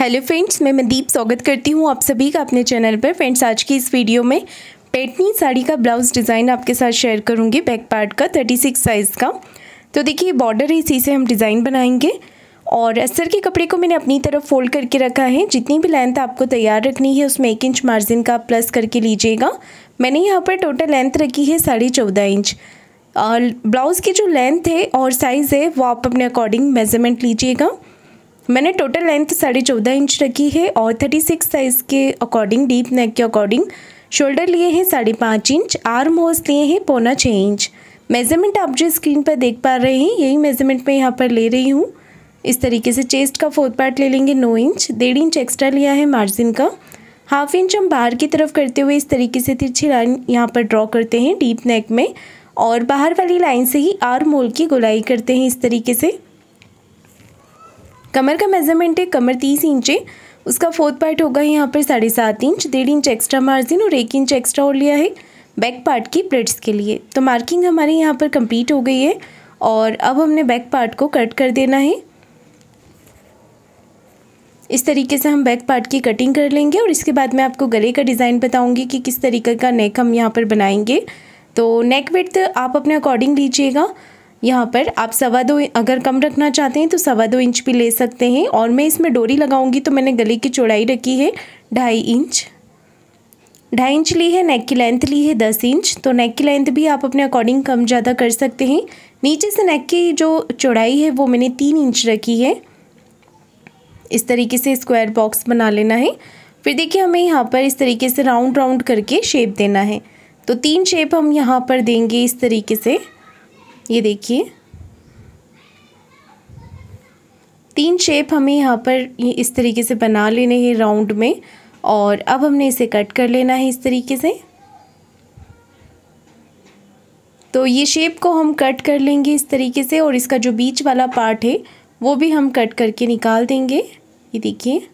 hello friends मैं मनदीप स्वागत करती हूँ आप सभी का अपने चैनल पर फ्रेंड्स आज की इस वीडियो में पेटनी साड़ी का ब्लाउज़ डिज़ाइन आपके साथ शेयर करूँगी बैक पार्ट का 36 साइज़ का तो देखिए बॉर्डर है इसी से हम डिज़ाइन बनाएंगे और अस्तर के कपड़े को मैंने अपनी तरफ फोल्ड करके रखा है जितनी भी लेंथ आपको तैयार रखनी है उसमें एक इंच मार्जिन का प्लस करके लीजिएगा मैंने यहाँ पर टोटल लेंथ रखी है साढ़े चौदह इंच ब्लाउज़ की जो लेंथ है और साइज़ है वो आप अपने अकॉर्डिंग मेजरमेंट लीजिएगा मैंने टोटल लेंथ साढ़े चौदह इंच रखी है और थर्टी सिक्स साइज़ के अकॉर्डिंग डीप नेक के अकॉर्डिंग शोल्डर लिए हैं साढ़े पाँच इंच आर्म होल्स लिए हैं पौना छः इंच मेजरमेंट आप जो स्क्रीन पर देख पा रहे हैं यही मेजरमेंट मैं यहाँ पर ले रही हूँ इस तरीके से चेस्ट का फोर्थ पार्ट ले लेंगे नौ इंच डेढ़ इंच एक्स्ट्रा लिया है मार्जिन का हाफ इंच हम बाहर की तरफ करते हुए इस तरीके से तिरछी लाइन यहाँ पर ड्रॉ करते हैं डीप नेक में और बाहर वाली लाइन से ही आर्म होल की गोलाई करते हैं इस तरीके से कमर का मेजरमेंट है कमर तीस इंच है उसका फोर्थ पार्ट होगा यहाँ पर साढ़े सात इंच डेढ़ इंच एक्स्ट्रा मार्जिन और एक इंच एक्स्ट्रा और लिया है बैक पार्ट की प्लेट्स के लिए तो मार्किंग हमारे यहाँ पर कंप्लीट हो गई है और अब हमने बैक पार्ट को कट कर देना है इस तरीके से हम बैक पार्ट की कटिंग कर लेंगे और इसके बाद मैं आपको गले का डिज़ाइन बताऊँगी कि किस तरीके का नेक हम यहाँ पर बनाएंगे तो नेक वेट आप अपने अकॉर्डिंग लीजिएगा यहाँ पर आप सवा दो अगर कम रखना चाहते हैं तो सवा दो इंच भी ले सकते हैं और मैं इसमें डोरी लगाऊंगी तो मैंने गले की चौड़ाई रखी है ढाई इंच ढाई इंच ली है नेक की लेंथ ली है दस इंच तो नेक की लेंथ भी आप अपने अकॉर्डिंग कम ज़्यादा कर सकते हैं नीचे से नेक की जो चौड़ाई है वो मैंने तीन इंच रखी है इस तरीके से स्क्वायर बॉक्स बना लेना है फिर देखिए हमें यहाँ पर इस तरीके से राउंड राउंड करके शेप देना है तो तीन शेप हम यहाँ पर देंगे इस तरीके से ये देखिए तीन शेप हमें यहाँ पर इस तरीके से बना लेने हैं राउंड में और अब हमने इसे कट कर लेना है इस तरीके से तो ये शेप को हम कट कर लेंगे इस तरीके से और इसका जो बीच वाला पार्ट है वो भी हम कट करके निकाल देंगे ये देखिए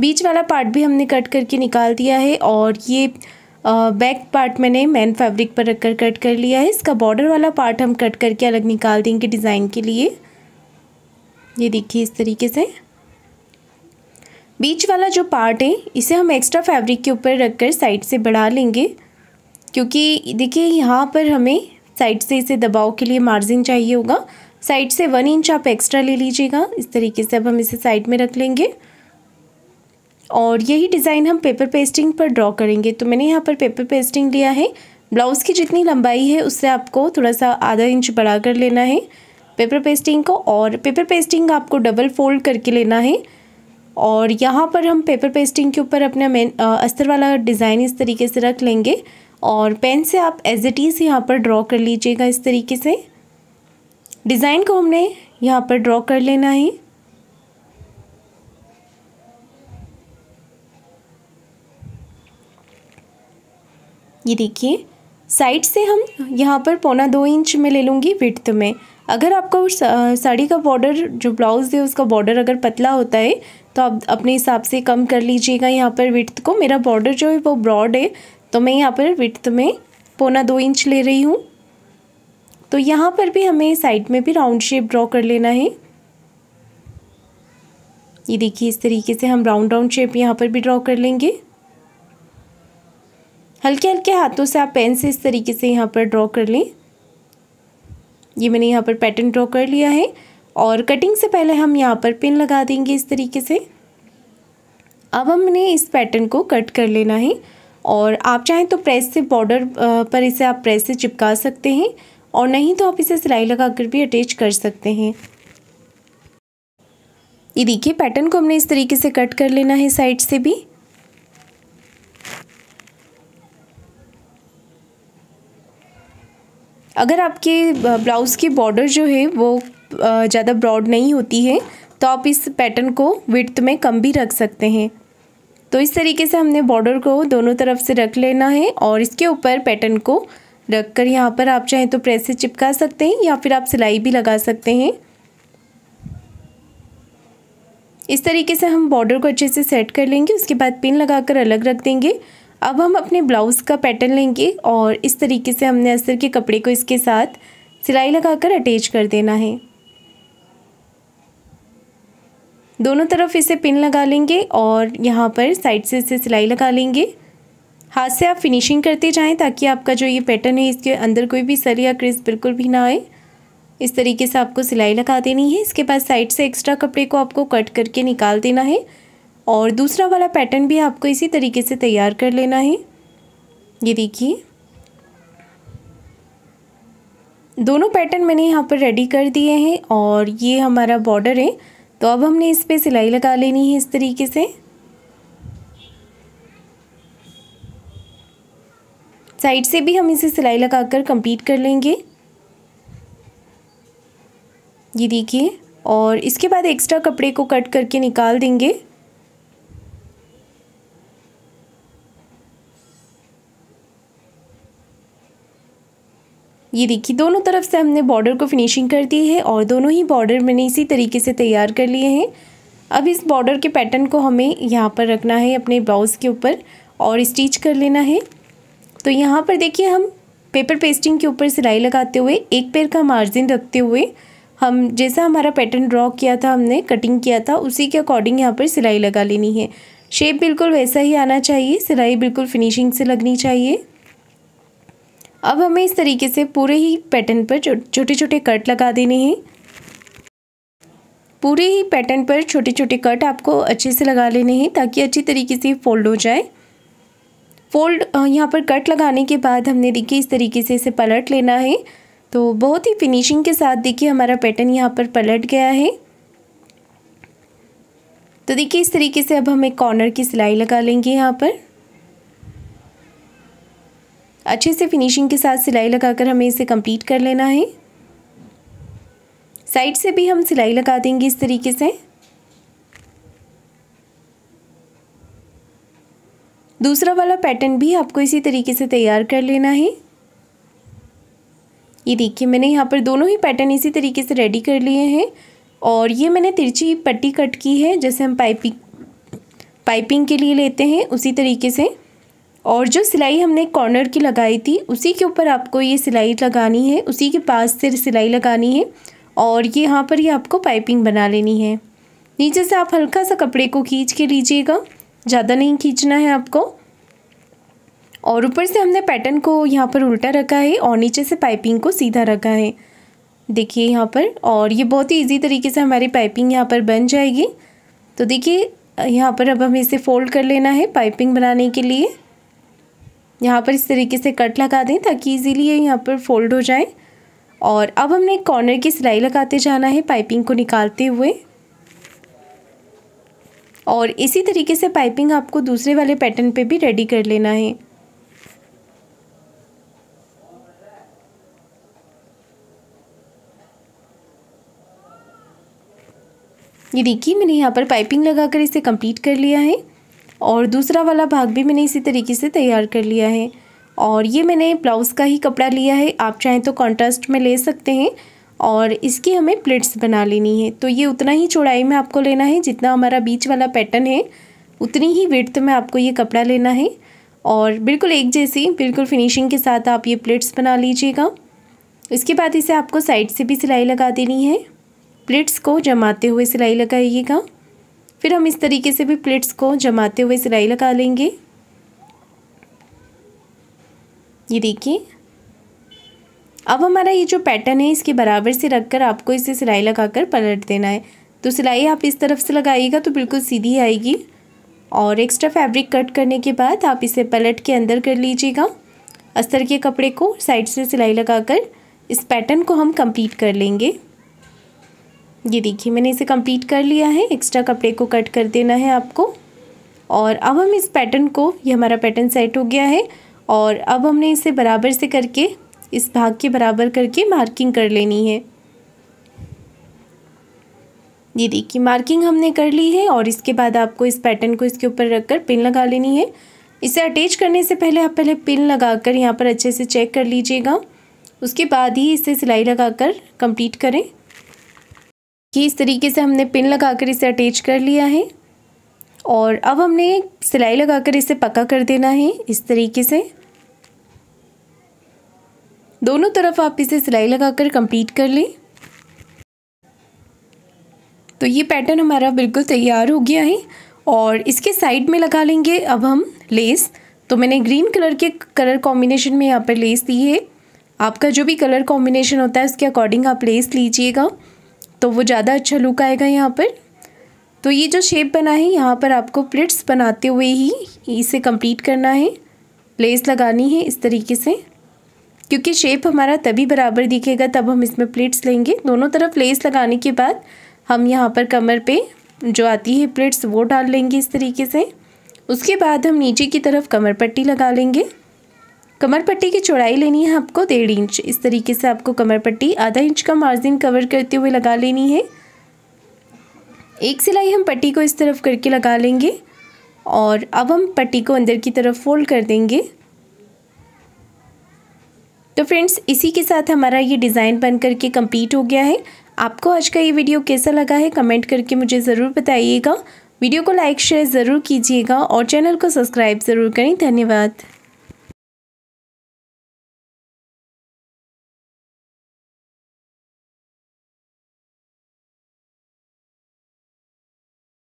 बीच वाला पार्ट भी हमने कट करके निकाल दिया है और ये बैक पार्ट मैंने मैन फैब्रिक पर रखकर कट कर लिया है इसका बॉर्डर वाला पार्ट हम कट करके अलग निकाल देंगे डिज़ाइन के लिए ये देखिए इस तरीके से बीच वाला जो पार्ट है इसे हम एक्स्ट्रा फैब्रिक के ऊपर रखकर साइड से बढ़ा लेंगे क्योंकि देखिए यहाँ पर हमें साइड से इसे दबाव के लिए मार्जिन चाहिए होगा साइड से वन इंच आप एक्स्ट्रा ले लीजिएगा इस तरीके से अब हम इसे साइड में रख लेंगे और यही डिज़ाइन हम पेपर पेस्टिंग पर ड्रॉ करेंगे तो मैंने यहाँ पर पेपर पेस्टिंग लिया है ब्लाउज़ की जितनी लंबाई है उससे आपको थोड़ा सा आधा इंच बढ़ा कर लेना है पेपर पेस्टिंग को और पेपर पेस्टिंग आपको डबल फोल्ड करके लेना है और यहाँ पर हम पेपर पेस्टिंग के ऊपर अपना मेन अस्तर वाला डिज़ाइन इस तरीके से रख लेंगे और पेन से आप एज इट इज़ यहाँ पर ड्रॉ कर लीजिएगा इस तरीके से डिज़ाइन को हमने यहाँ पर ड्रॉ कर लेना है ये देखिए साइड से हम यहाँ पर पौना दो इंच में ले लूँगी विड्थ में अगर आपका उस साड़ी का बॉर्डर जो ब्लाउज़ है उसका बॉर्डर अगर पतला होता है तो आप अपने हिसाब से कम कर लीजिएगा यहाँ पर विड्थ को मेरा बॉर्डर जो है वो ब्रॉड है तो मैं यहाँ पर विड्थ में पौना दो इंच ले रही हूँ तो यहाँ पर भी हमें साइड में भी राउंड शेप ड्रॉ कर लेना है ये देखिए इस तरीके से हम राउंड राउंड शेप यहाँ पर भी ड्रॉ कर लेंगे हल्के हल्के हाथों से आप पेन से इस तरीके से यहाँ पर ड्रॉ कर लें ये मैंने यहाँ पर पैटर्न ड्रॉ कर लिया है और कटिंग से पहले हम यहाँ पर पिन लगा देंगे इस तरीके से अब हमने इस पैटर्न को कट कर लेना है और आप चाहें तो प्रेस से बॉर्डर पर इसे आप प्रेस से चिपका सकते हैं और नहीं तो आप इसे सिलाई लगाकर भी अटैच कर सकते हैं ये देखिए पैटर्न को हमने इस तरीके से कट कर लेना है साइड से भी अगर आपके ब्लाउज़ की बॉर्डर जो है वो ज़्यादा ब्रॉड नहीं होती है तो आप इस पैटर्न को विथ में कम भी रख सकते हैं तो इस तरीके से हमने बॉर्डर को दोनों तरफ से रख लेना है और इसके ऊपर पैटर्न को रख कर यहाँ पर आप चाहें तो प्रेस से चिपका सकते हैं या फिर आप सिलाई भी लगा सकते हैं इस तरीके से हम बॉर्डर को अच्छे से सेट कर लेंगे उसके बाद पिन लगाकर अलग रख देंगे अब हम अपने ब्लाउज़ का पैटर्न लेंगे और इस तरीके से हमने अस्तर के कपड़े को इसके साथ सिलाई लगाकर अटैच कर देना है दोनों तरफ इसे पिन लगा लेंगे और यहाँ पर साइड से इसे सिलाई लगा लेंगे हाथ से आप फिनिशिंग करते जाएं ताकि आपका जो ये पैटर्न है इसके अंदर कोई भी सर या क्रिस बिल्कुल भी ना आए इस तरीके से आपको सिलाई लगा देनी है इसके बाद साइड से एक्स्ट्रा कपड़े को आपको कट करके निकाल देना है और दूसरा वाला पैटर्न भी आपको इसी तरीके से तैयार कर लेना है ये देखिए दोनों पैटर्न मैंने यहाँ पर रेडी कर दिए हैं और ये हमारा बॉर्डर है तो अब हमने इस पर सिलाई लगा लेनी है इस तरीके से साइड से भी हम इसे सिलाई लगाकर कंप्लीट कर लेंगे ये देखिए और इसके बाद एक्स्ट्रा कपड़े को कट करके निकाल देंगे ये देखिए दोनों तरफ से हमने बॉर्डर को फिनिशिंग कर दी है और दोनों ही बॉर्डर मैंने इसी तरीके से तैयार कर लिए हैं अब इस बॉर्डर के पैटर्न को हमें यहाँ पर रखना है अपने ब्लाउज़ के ऊपर और स्टिच कर लेना है तो यहाँ पर देखिए हम पेपर पेस्टिंग के ऊपर सिलाई लगाते हुए एक पैर का मार्जिन रखते हुए हम जैसा हमारा पैटर्न ड्रॉ किया था हमने कटिंग किया था उसी के अकॉर्डिंग यहाँ पर सिलाई लगा लेनी है शेप बिल्कुल वैसा ही आना चाहिए सिलाई बिल्कुल फिनिशिंग से लगनी चाहिए अब हमें इस तरीके से पूरे ही पैटर्न पर छोटे छोटे कट लगा देने हैं पूरे ही पैटर्न पर छोटे छोटे कट आपको अच्छे से लगा लेने हैं ताकि अच्छी तरीके से फोल्ड हो जाए फोल्ड यहाँ पर कट लगाने के बाद हमने देखिए इस तरीके से इसे पलट लेना है तो बहुत ही फिनिशिंग के साथ देखिए हमारा पैटर्न यहाँ पर पलट गया है तो देखिए इस तरीके से अब हम एक कॉर्नर की सिलाई लगा लेंगे यहाँ पर अच्छे से फिनिशिंग के साथ सिलाई लगाकर हमें इसे कंप्लीट कर लेना है साइड से भी हम सिलाई लगा देंगे इस तरीके से दूसरा वाला पैटर्न भी आपको इसी तरीके से तैयार कर लेना है ये देखिए मैंने यहाँ पर दोनों ही पैटर्न इसी तरीके से रेडी कर लिए हैं और ये मैंने तिरछी पट्टी कट की है जैसे हम पाइपिंग पाइपिंग के लिए लेते हैं उसी तरीके से और जो सिलाई हमने कॉर्नर की लगाई थी उसी के ऊपर आपको ये सिलाई लगानी है उसी के पास से सिलाई लगानी है और ये यहाँ पर ही आपको पाइपिंग बना लेनी है नीचे से आप हल्का सा कपड़े को खींच के लीजिएगा ज़्यादा नहीं खींचना है आपको और ऊपर से हमने पैटर्न को यहाँ पर उल्टा रखा है और नीचे से पाइपिंग को सीधा रखा है देखिए यहाँ पर और ये बहुत ही इजी तरीके से हमारी पाइपिंग यहाँ पर बन जाएगी तो देखिए यहाँ पर अब हमें इसे फ़ोल्ड कर लेना है पाइपिंग बनाने के लिए यहाँ पर इस तरीके से कट लगा दें ताकि इजीली ये यहाँ पर फोल्ड हो जाए और अब हमने कॉर्नर की सिलाई लगाते जाना है पाइपिंग को निकालते हुए और इसी तरीके से पाइपिंग आपको दूसरे वाले पैटर्न पे भी रेडी कर लेना है ये देखिए मैंने यहाँ पर पाइपिंग लगाकर इसे कंप्लीट कर लिया है और दूसरा वाला भाग भी मैंने इसी तरीके से तैयार कर लिया है और ये मैंने ब्लाउज़ का ही कपड़ा लिया है आप चाहें तो कॉन्ट्रास्ट में ले सकते हैं और इसकी हमें प्लेट्स बना लेनी है तो ये उतना ही चौड़ाई में आपको लेना है जितना हमारा बीच वाला पैटर्न है उतनी ही वेट में आपको ये कपड़ा लेना है और बिल्कुल एक जैसी बिल्कुल फिनिशिंग के साथ आप ये प्लेट्स बना लीजिएगा इसके बाद इसे आपको साइड से भी सिलाई लगा देनी है प्लेट्स को जमाते हुए सिलाई लगाइएगा फिर हम इस तरीके से भी प्लेट्स को जमाते हुए सिलाई लगा लेंगे ये देखिए अब हमारा ये जो पैटर्न है इसके बराबर से रखकर आपको इसे सिलाई लगाकर पलट देना है तो सिलाई आप इस तरफ से लगाइएगा तो बिल्कुल सीधी आएगी और एक्स्ट्रा फैब्रिक कट करने के बाद आप इसे पलट के अंदर कर लीजिएगा अस्तर के कपड़े को साइड से सिलाई लगाकर इस पैटर्न को हम कंप्लीट कर लेंगे ये देखिए मैंने इसे कंप्लीट कर लिया है एक्स्ट्रा कपड़े को कट कर देना है आपको और अब हम इस पैटर्न को ये हमारा पैटर्न सेट हो गया है और अब हमने इसे बराबर से करके इस भाग के बराबर करके मार्किंग कर लेनी है ये देखिए मार्किंग हमने कर ली है और इसके बाद आपको इस पैटर्न को इसके ऊपर रख कर पिन लगा लेनी है इसे अटैच करने से पहले आप पहले पिन लगाकर यहाँ पर अच्छे से चेक कर लीजिएगा उसके बाद ही इसे सिलाई लगाकर कंप्लीट करें कि इस तरीके से हमने पिन लगा कर इसे अटैच कर लिया है और अब हमने सिलाई लगाकर इसे पक्का कर देना है इस तरीके से दोनों तरफ आप इसे सिलाई लगाकर कंप्लीट कर लें तो ये पैटर्न हमारा बिल्कुल तैयार हो गया है और इसके साइड में लगा लेंगे अब हम लेस तो मैंने ग्रीन कलर के कलर कॉम्बिनेशन में यहाँ पर लेस दी है आपका जो भी कलर कॉम्बिनेशन होता है उसके अकॉर्डिंग आप लेस लीजिएगा तो वो ज़्यादा अच्छा लुक आएगा यहाँ पर तो ये जो शेप बना है यहाँ पर आपको प्लिट्स बनाते हुए ही इसे कंप्लीट करना है लेस लगानी है इस तरीके से क्योंकि शेप हमारा तभी बराबर दिखेगा तब हम इसमें प्लेट्स लेंगे दोनों तरफ लेस लगाने के बाद हम यहाँ पर कमर पे जो आती है प्लेट्स वो डाल लेंगे इस तरीके से उसके बाद हम नीचे की तरफ कमर पट्टी लगा लेंगे कमर पट्टी की चौड़ाई लेनी है आपको डेढ़ इंच इस तरीके से आपको कमर पट्टी आधा इंच का मार्जिन कवर करते हुए लगा लेनी है एक सिलाई हम पट्टी को इस तरफ करके लगा लेंगे और अब हम पट्टी को अंदर की तरफ फोल्ड कर देंगे तो फ्रेंड्स इसी के साथ हमारा ये डिज़ाइन बन करके कंप्लीट हो गया है आपको आज का ये वीडियो कैसा लगा है कमेंट करके मुझे ज़रूर बताइएगा वीडियो को लाइक शेयर ज़रूर कीजिएगा और चैनल को सब्सक्राइब ज़रूर करें धन्यवाद